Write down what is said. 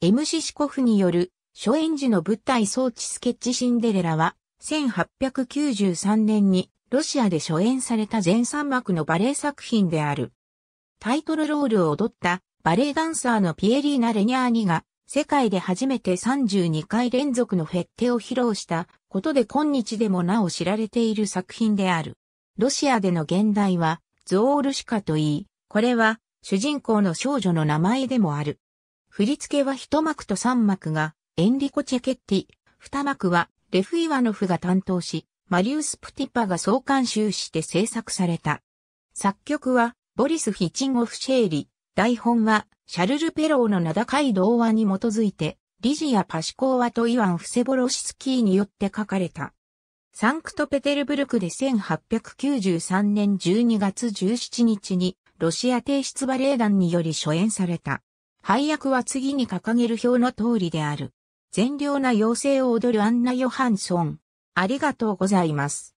M シシコフによる初演時の舞台装置スケッチシンデレラは1893年にロシアで初演された全3幕のバレエ作品である。タイトルロールを踊ったバレエダンサーのピエリーナ・レニャーニが世界で初めて32回連続のフェッテを披露したことで今日でもなお知られている作品である。ロシアでの現代はゾールシカといい、これは主人公の少女の名前でもある。振り付けは一幕と三幕がエンリコ・チェケッティ、二幕はレフ・イワノフが担当し、マリウス・プティパが総監修して制作された。作曲はボリス・ヒチンゴフ・シェーリ、台本はシャルル・ペローの名高い童話に基づいて、リジア・パシコーワとイワン・フセボロシスキーによって書かれた。サンクトペテルブルクで1893年12月17日にロシア帝室バレエ団により初演された。配役は次に掲げる表の通りである。善良な妖精を踊るアンナ・ヨハンソン。ありがとうございます。